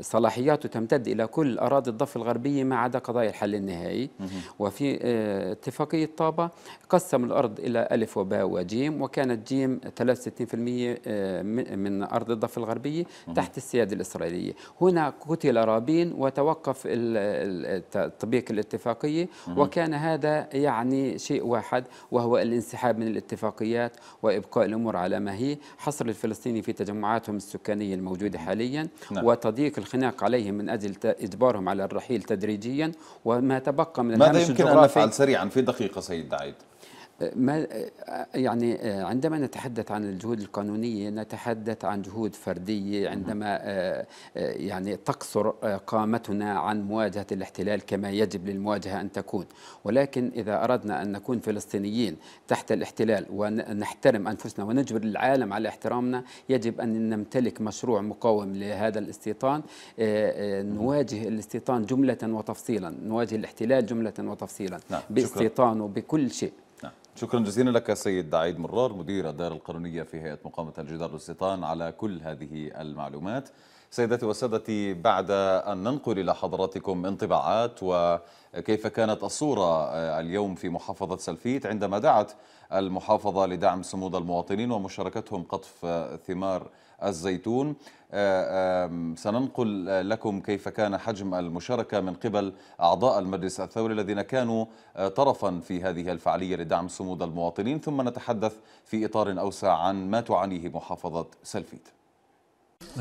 صلاحياته تمتد الى كل اراضي الضفه الغربيه ما عدا قضايا الحل النهائي النهائي وفي آه، اتفاقية طابة قسم الأرض إلى ألف وباء وجيم وكانت جيم 63% آه، من أرض الضفة الغربية تحت السيادة الإسرائيلية هنا قتل رابين وتوقف تطبيق الاتفاقية وكان هذا يعني شيء واحد وهو الانسحاب من الاتفاقيات وإبقاء الأمور على ما هي حصر الفلسطيني في تجمعاتهم السكانية الموجودة حاليا نعم. وتضييق الخناق عليهم من أجل إجبارهم على الرحيل تدريجيا وما تبقى من ماذا يمكن أن نفعل سريعا في دقيقة سيد دعيد ما يعني آه، عندما نتحدث عن الجهود القانونية نتحدث عن جهود فردية عندما آه، آه، يعني تقصر قامتنا عن مواجهة الاحتلال كما يجب للمواجهة أن تكون ولكن إذا أردنا أن نكون فلسطينيين تحت الاحتلال ونحترم أنفسنا ونجبر العالم على احترامنا يجب أن نمتلك مشروع مقاوم لهذا الاستيطان نواجه الاستيطان جملة وتفصيلا نواجه الاحتلال جملة وتفصيلا نعم، باستيطانه بكل شيء شكرا جزيلا لك سيد دعيد مرار مدير الدائرة القانونية في هيئة مقاومة الجدار والاستيطان على كل هذه المعلومات سيداتي وسادتي بعد أن ننقل إلى حضراتكم انطباعات وكيف كانت الصورة آه، اليوم في محافظة سلفيت عندما دعت المحافظة لدعم صمود المواطنين ومشاركتهم قطف آه، ثمار الزيتون آه، سننقل لكم كيف كان حجم المشاركة من قبل أعضاء المجلس الثوري الذين كانوا آه، طرفا في هذه الفعالية لدعم صمود المواطنين ثم نتحدث في إطار أوسع عن ما تعانيه محافظة سلفيت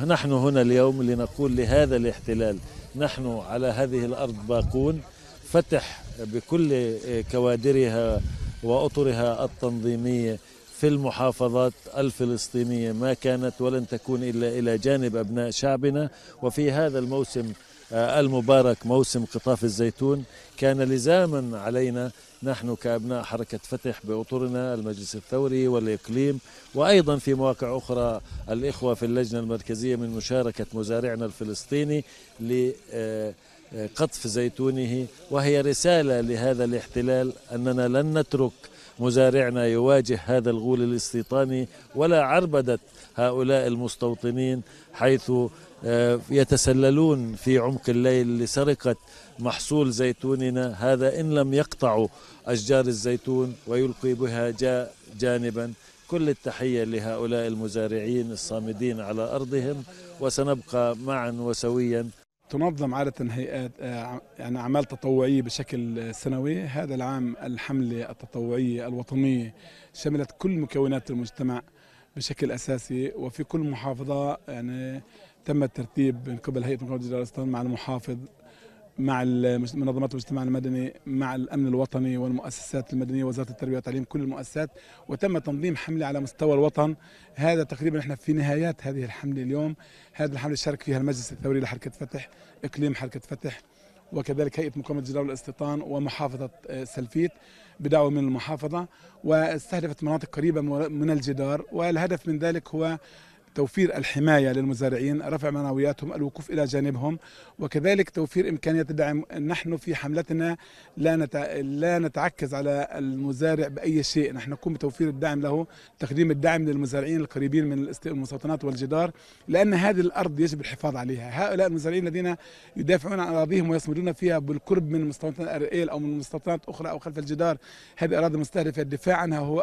نحن هنا اليوم لنقول لهذا الاحتلال نحن على هذه الأرض باقون فتح بكل كوادرها وأطرها التنظيمية في المحافظات الفلسطينية ما كانت ولن تكون إلا إلى جانب أبناء شعبنا وفي هذا الموسم آه، المبارك موسم قطاف الزيتون كان لزاما علينا نحن كأبناء حركة فتح بأطرنا المجلس الثوري والإقليم وأيضا في مواقع أخرى الإخوة في اللجنة المركزية من مشاركة مزارعنا الفلسطيني لقطف زيتونه وهي رسالة لهذا الاحتلال أننا لن نترك مزارعنا يواجه هذا الغول الاستيطاني ولا عربدة هؤلاء المستوطنين حيث آه، يتسللون في عمق الليل لسرقة محصول زيتوننا هذا إن لم يقطعوا أشجار الزيتون ويلقي بها جاء جانبا كل التحية لهؤلاء المزارعين الصامدين على أرضهم وسنبقى معا وسويا تنظم عادة هيئات آه، يعني أعمال تطوعية بشكل سنوي هذا العام الحملة التطوعية الوطنية شملت كل مكونات المجتمع بشكل أساسي وفي كل محافظة يعني تم الترتيب من قبل هيئة مقاومة جدار مع المحافظ مع منظمات المجتمع المدني مع الامن الوطني والمؤسسات المدنيه وزاره التربيه والتعليم كل المؤسسات وتم تنظيم حمله على مستوى الوطن هذا تقريبا احنا في نهايات هذه الحمله اليوم هذه الحمله شارك فيها المجلس الثوري لحركه فتح اقليم حركه فتح وكذلك هيئه مقاومه جلاله الاستيطان ومحافظه آه، سلفيت بدعوه من المحافظه واستهدفت مناطق قريبه من الجدار والهدف من ذلك هو توفير الحماية للمزارعين رفع معنوياتهم الوقوف إلى جانبهم وكذلك توفير إمكانية الدعم نحن في حملتنا لا, لا نتعكز على المزارع بأي شيء نحن نقوم بتوفير الدعم له تقديم الدعم للمزارعين القريبين من المستوطنات والجدار لأن هذه الأرض يجب الحفاظ عليها هؤلاء المزارعين الذين يدافعون عن أراضيهم ويصمدون فيها بالقرب من مستوطنة أرئيل أو من مستوطنات أخرى أو خلف الجدار هذه أراضي مستهدفة الدفاع عنها هو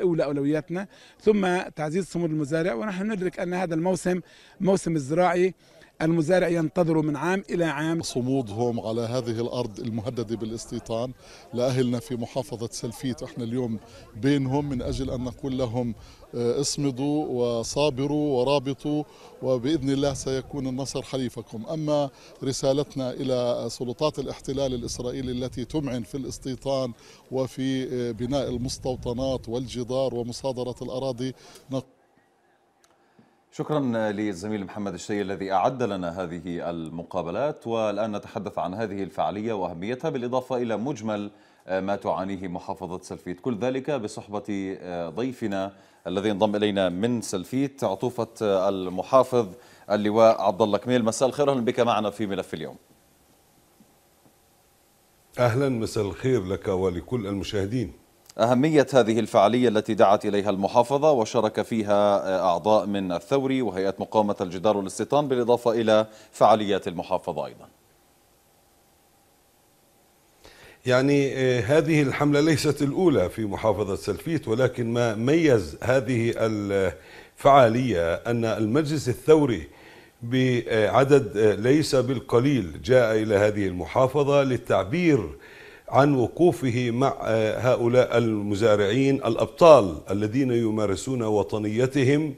أولى أولوياتنا ثم تعزيز صمود المزارع ونحن ندرك ذلك أن هذا الموسم موسم الزراعي المزارع ينتظر من عام إلى عام صمودهم على هذه الأرض المهددة بالاستيطان لأهلنا في محافظة سلفيت احنا اليوم بينهم من أجل أن نقول لهم آه، اصمدوا وصابروا ورابطوا وبإذن الله سيكون النصر حليفكم أما رسالتنا إلى سلطات الاحتلال الإسرائيلي التي تمعن في الاستيطان وفي آه، بناء المستوطنات والجدار ومصادرة الأراضي نقول شكرا للزميل محمد الشي الذي أعد لنا هذه المقابلات والآن نتحدث عن هذه الفعالية وأهميتها بالإضافة إلى مجمل ما تعانيه محافظة سلفيت كل ذلك بصحبة ضيفنا الذي انضم إلينا من سلفيت عطوفة المحافظ اللواء عبد الله كميل مساء الخير أهلا بك معنا في ملف اليوم أهلا مساء الخير لك ولكل المشاهدين أهمية هذه الفعالية التي دعت إليها المحافظة وشارك فيها آه، أعضاء من الثوري وهيئة مقاومة الجدار والاستيطان بالإضافة إلى فعاليات المحافظة أيضا يعني آه، هذه الحملة ليست الأولى في محافظة سلفيت ولكن ما ميز هذه الفعالية أن المجلس الثوري بعدد آه، ليس بالقليل جاء إلى هذه المحافظة للتعبير عن وقوفه مع آه، هؤلاء المزارعين الأبطال الذين يمارسون وطنيتهم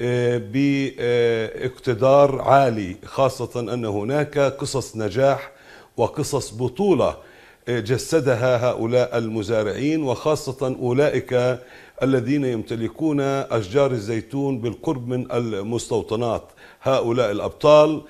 آه، باقتدار عالي خاصة أن هناك قصص نجاح وقصص بطولة آه، جسدها هؤلاء المزارعين وخاصة أولئك الذين يمتلكون أشجار الزيتون بالقرب من المستوطنات هؤلاء الأبطال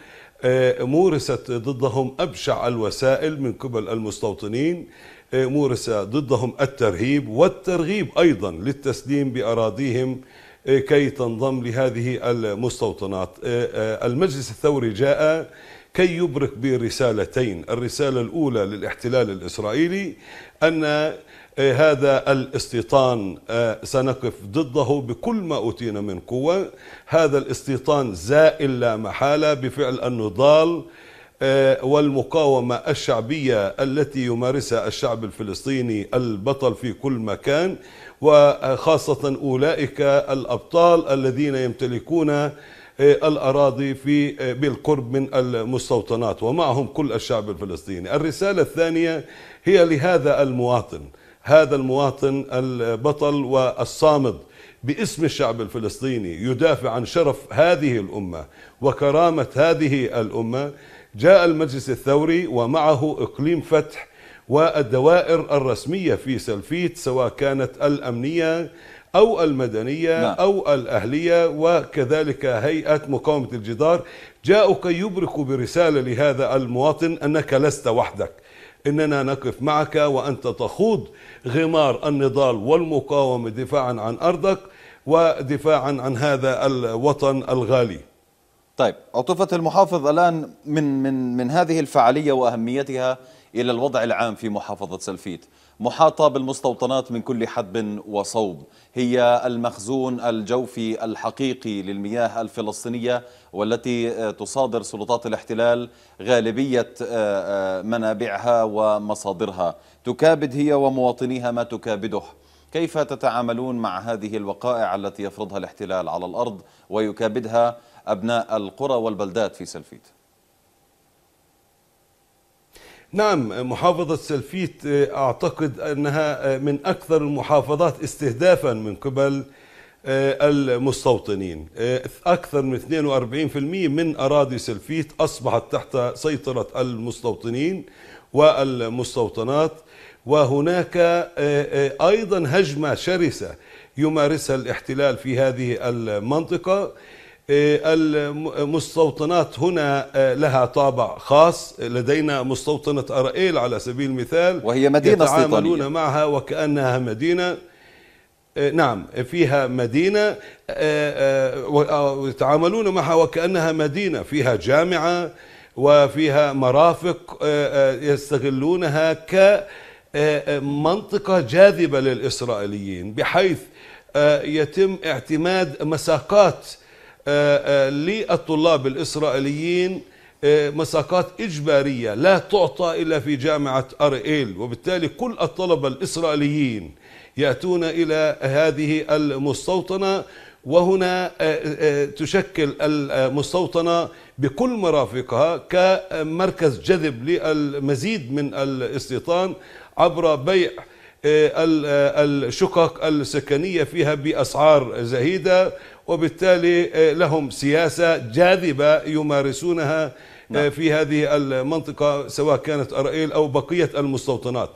آه، مورست ضدهم أبشع الوسائل من قبل المستوطنين آه، مورس ضدهم الترهيب والترغيب أيضا للتسليم بأراضيهم آه، كي تنضم لهذه المستوطنات المجلس الثوري جاء كي يبرك برسالتين الرسالة الأولى للاحتلال الإسرائيلي أن إيه، هذا الاستيطان آه، سنقف ضده بكل ما أوتينا من قوة هذا الاستيطان زائل لا محالة بفعل النضال آه، والمقاومة الشعبية التي يمارسها الشعب الفلسطيني البطل في كل مكان وخاصة أولئك الأبطال الذين يمتلكون آه، الأراضي في بالقرب من المستوطنات ومعهم كل الشعب الفلسطيني الرسالة الثانية هي لهذا المواطن هذا المواطن البطل والصامد باسم الشعب الفلسطيني يدافع عن شرف هذه الأمة وكرامة هذه الأمة جاء المجلس الثوري ومعه إقليم فتح والدوائر الرسمية في سلفيت سواء كانت الأمنية أو المدنية نعم. أو الأهلية وكذلك هيئة مقاومة الجدار جاءوا كي يبركوا برسالة لهذا المواطن أنك لست وحدك اننا نقف معك وانت تخوض غمار النضال والمقاومه دفاعا عن ارضك ودفاعا عن هذا الوطن الغالي. طيب عطفت المحافظ الان من من من هذه الفعاليه واهميتها الى الوضع العام في محافظه سلفيت. محاطة بالمستوطنات من كل حدب وصوب هي المخزون الجوفي الحقيقي للمياه الفلسطينية والتي تصادر سلطات الاحتلال غالبية آه، آه، منابعها ومصادرها تكابد هي ومواطنيها ما تكابده كيف تتعاملون مع هذه الوقائع التي يفرضها الاحتلال على الأرض ويكابدها أبناء القرى والبلدات في سلفيت؟ نعم محافظة سلفيت آه، أعتقد أنها آه، من أكثر المحافظات استهدافا من قبل آه، المستوطنين أكثر من 42% من أراضي سلفيت أصبحت تحت سيطرة المستوطنين والمستوطنات وهناك أيضا هجمة شرسة يمارسها الاحتلال في هذه المنطقة إيه، المستوطنات هنا آه، لها طابع خاص لدينا مستوطنة أرائيل على سبيل المثال وهي مدينة يتعاملون معها وكأنها مدينة آه، نعم فيها مدينة آه، يتعاملون معها وكأنها مدينة فيها جامعة وفيها مرافق يستغلونها كمنطقة جاذبة للإسرائيليين بحيث يتم اعتماد مساقات آه، آه، للطلاب الإسرائيليين آه، مساقات إجبارية لا تعطى إلا في جامعة أرئيل وبالتالي كل الطلبة الإسرائيليين يأتون إلى هذه المستوطنة وهنا تشكل المستوطنة بكل مرافقها كمركز جذب للمزيد من الاستيطان عبر بيع الشقق السكنية فيها بأسعار زهيدة وبالتالي آه، لهم سياسة جاذبة يمارسونها آه، نعم. في هذه المنطقة سواء كانت أرائيل أو بقية المستوطنات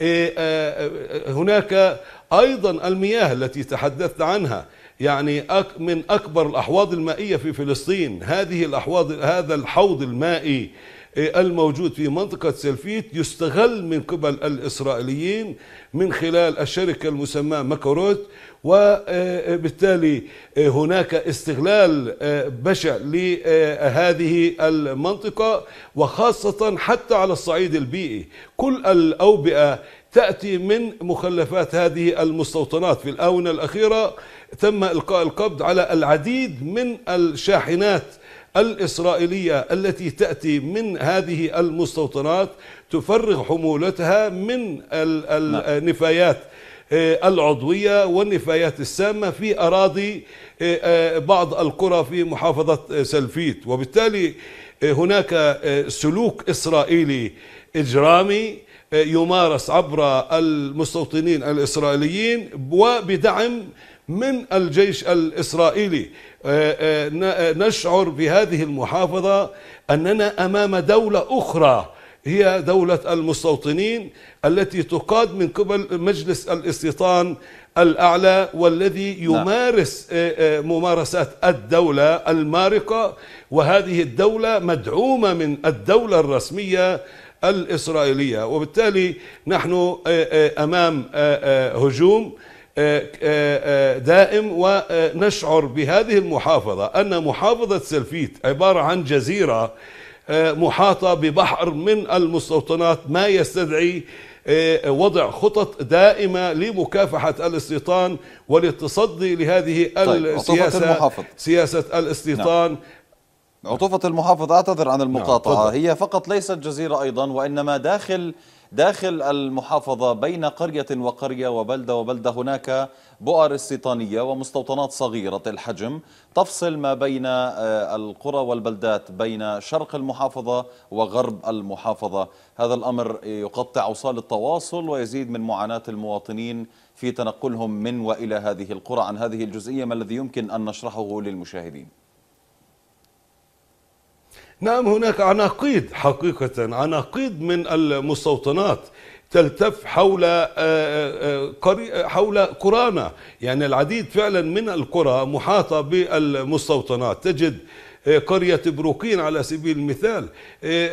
آه، هناك أيضا المياه التي تحدثت عنها يعني من أكبر الأحواض المائية في فلسطين هذه الأحواض هذا الحوض المائي الموجود في منطقة سلفيت يستغل من قبل الإسرائيليين من خلال الشركة المسماة مكروت وبالتالي آه، هناك استغلال آه، بشع لهذه المنطقة وخاصة حتى على الصعيد البيئي كل الأوبئة تأتي من مخلفات هذه المستوطنات في الآونة الأخيرة تم إلقاء القبض على العديد من الشاحنات الإسرائيلية التي تأتي من هذه المستوطنات تفرغ حمولتها من نعم. النفايات آه، العضوية والنفايات السامة في أراضي آه، آه، بعض القرى في محافظة سلفيت وبالتالي هناك سلوك إسرائيلي إجرامي يمارس عبر المستوطنين الإسرائيليين وبدعم من الجيش الإسرائيلي آه، آه، آه، نشعر بهذه المحافظة أننا أمام دولة أخرى هي دولة المستوطنين التي تقاد من قبل مجلس الاستيطان الأعلى والذي نعم. يمارس ممارسات الدولة المارقة وهذه الدولة مدعومة من الدولة الرسمية الإسرائيلية وبالتالي نحن آه، آه، أمام آه، هجوم دائم ونشعر بهذه المحافظة أن محافظة سلفيت عبارة عن جزيرة محاطة ببحر من المستوطنات ما يستدعي وضع خطط دائمة لمكافحة الاستيطان وللتصدي لهذه طيب السياسة سياسة الاستيطان نعم. عطوفة المحافظ أعتذر عن المقاطعة نعم. هي فقط ليست جزيرة أيضا وإنما داخل داخل المحافظة بين قرية وقرية وبلدة وبلدة هناك بؤر استيطانية ومستوطنات صغيرة الحجم تفصل ما بين آه، القرى والبلدات بين شرق المحافظة وغرب المحافظة هذا الأمر يقطع وصال التواصل ويزيد من معاناة المواطنين في تنقلهم من وإلى هذه القرى عن هذه الجزئية ما الذي يمكن أن نشرحه للمشاهدين نعم هناك عناقيد حقيقة عناقيد من المستوطنات تلتف حول آه، آه، آه، حول قرانا يعني العديد فعلا من القرى محاطة بالمستوطنات تجد قرية بروكين على سبيل المثال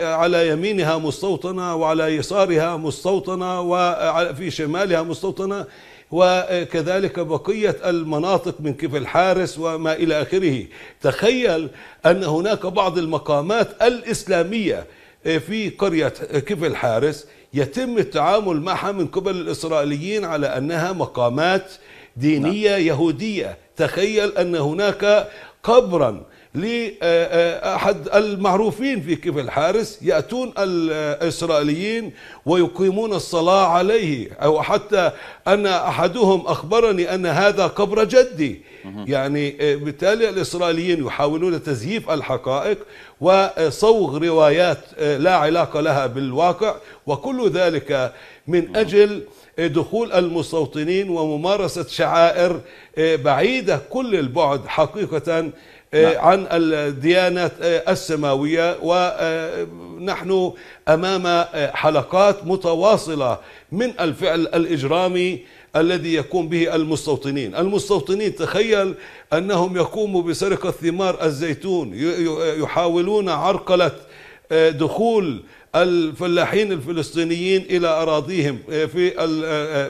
على يمينها مستوطنة وعلى يسارها مستوطنة وفي شمالها مستوطنة وكذلك بقية المناطق من كيف الحارس وما إلى آخره تخيل أن هناك بعض المقامات الإسلامية في قرية كيف الحارس يتم التعامل معها من قبل الإسرائيليين على أنها مقامات دينية نعم. يهودية تخيل أن هناك قبرا لأحد المعروفين في كيف الحارس يأتون الإسرائيليين ويقيمون الصلاة عليه أو حتى أن أحدهم أخبرني أن هذا قبر جدي يعني آه، بالتالي الإسرائيليين يحاولون تزييف الحقائق وصوغ روايات آه، لا علاقة لها بالواقع وكل ذلك من أجل آه، دخول المستوطنين وممارسة شعائر بعيدة كل البعد حقيقة إيه، نعم. عن الديانات إيه، السماوية ونحن إيه، أمام حلقات متواصلة من الفعل الإجرامي الذي يقوم به المستوطنين المستوطنين تخيل أنهم يقوموا بسرقة ثمار الزيتون يحاولون عرقلة دخول الفلاحين الفلسطينيين الى اراضيهم في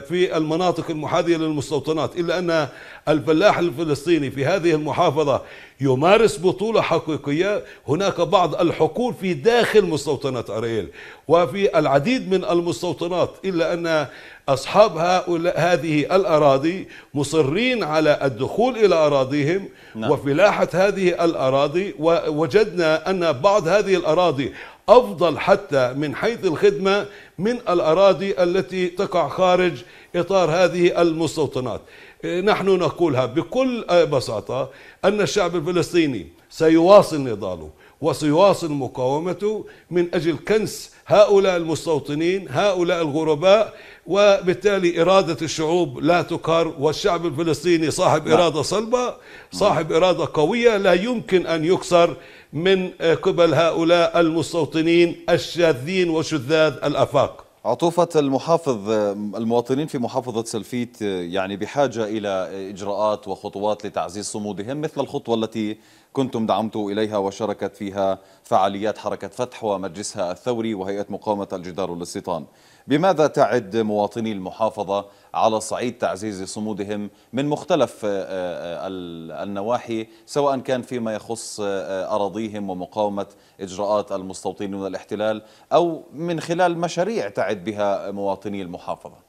في المناطق المحاذيه للمستوطنات الا ان الفلاح الفلسطيني في هذه المحافظه يمارس بطولة حقيقية هناك بعض الحقول في داخل مستوطنة أريل وفي العديد من المستوطنات إلا أن أصحاب هؤلاء هذه الأراضي مصرين على الدخول إلى أراضيهم نعم. وفلاحة هذه الأراضي ووجدنا أن بعض هذه الأراضي أفضل حتى من حيث الخدمة من الأراضي التي تقع خارج إطار هذه المستوطنات نحن نقولها بكل بساطة أن الشعب الفلسطيني سيواصل نضاله وسيواصل مقاومته من أجل كنس هؤلاء المستوطنين هؤلاء الغرباء وبالتالي إرادة الشعوب لا تقهر والشعب الفلسطيني صاحب نعم. إرادة صلبة صاحب إرادة قوية لا يمكن أن يكسر من قبل هؤلاء المستوطنين الشاذين وشذاذ الأفاق عطوفة المحافظ المواطنين في محافظة سلفيت يعني بحاجة إلى إجراءات وخطوات لتعزيز صمودهم مثل الخطوة التي كنتم دعمتوا إليها وشاركت فيها فعاليات حركة فتح ومجلسها الثوري وهيئة مقاومة الجدار والاستيطان بماذا تعد مواطني المحافظة على صعيد تعزيز صمودهم من مختلف آه، آه، النواحي سواء كان فيما يخص آه، أراضيهم ومقاومة إجراءات المستوطنين والاحتلال أو من خلال مشاريع تعد بها مواطني المحافظة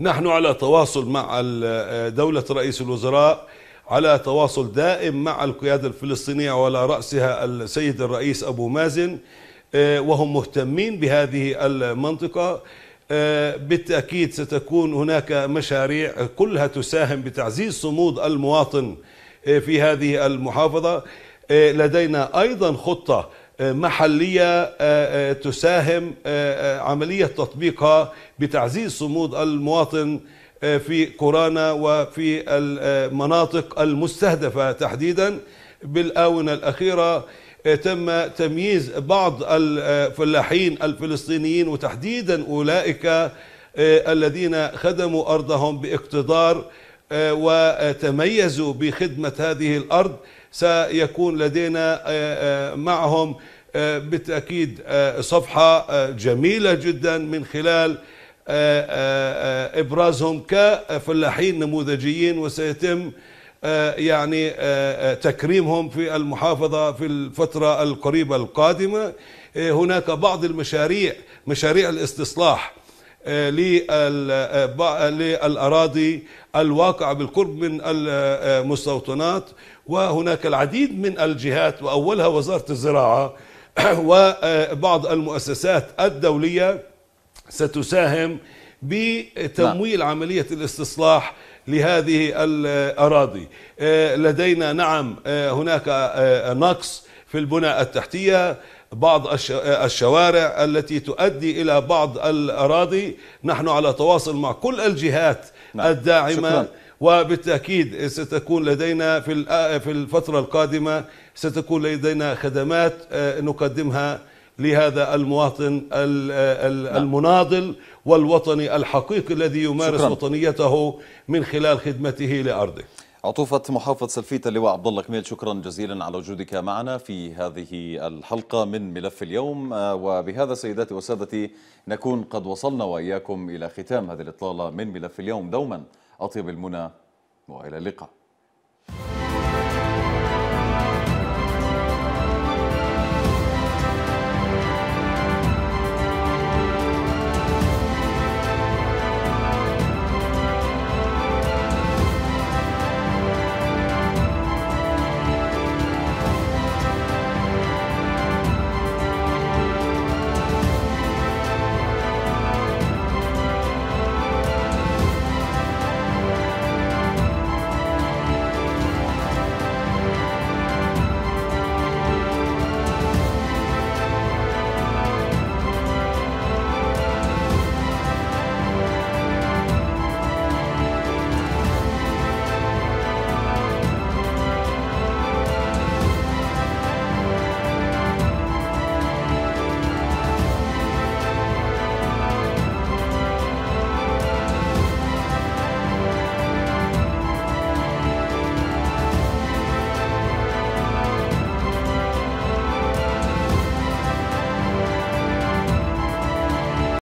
نحن على تواصل مع دولة رئيس الوزراء على تواصل دائم مع القيادة الفلسطينية وعلى رأسها السيد الرئيس أبو مازن وهم مهتمين بهذه المنطقة آه، بالتأكيد ستكون هناك مشاريع كلها تساهم بتعزيز صمود المواطن آه، في هذه المحافظة آه، لدينا أيضا خطة محلية تساهم عملية تطبيقها بتعزيز صمود المواطن في كورانا وفي المناطق المستهدفة تحديدا بالآونة الأخيرة تم تمييز بعض الفلاحين الفلسطينيين وتحديدا أولئك آه، الذين خدموا أرضهم باقتدار آه، وتميزوا بخدمة هذه الأرض سيكون لدينا آه، معهم بالتأكيد صفحة جميلة جدا من خلال إبرازهم كفلاحين نموذجيين وسيتم آه، يعني آه، آه، تكريمهم في المحافظة في الفترة القريبة القادمة هناك بعض المشاريع مشاريع الاستصلاح للأراضي الواقعة بالقرب من المستوطنات وهناك العديد من الجهات وأولها وزارة الزراعة وبعض المؤسسات الدولية ستساهم نعم. بتمويل عملية الاستصلاح لهذه الأراضي آه، لدينا نعم آه، هناك آه، نقص في البنى التحتية بعض الشوارع التي تؤدي إلى بعض الأراضي نحن على تواصل مع كل الجهات نعم. الداعمة شكرا. وبالتأكيد ستكون لدينا في الفترة القادمة ستكون لدينا خدمات نقدمها لهذا المواطن نعم. المناضل والوطني الحقيقي الذي يمارس شكرا. وطنيته من خلال خدمته لأرضه عطوفة محافظ سلفيت اللواء عبد الله كميل شكرا جزيلا على وجودك معنا في هذه الحلقة من ملف اليوم آه، وبهذا سيداتي وسادتي نكون قد وصلنا وإياكم إلى ختام هذه الإطلالة من ملف اليوم دوما أطيب المنى وإلى اللقاء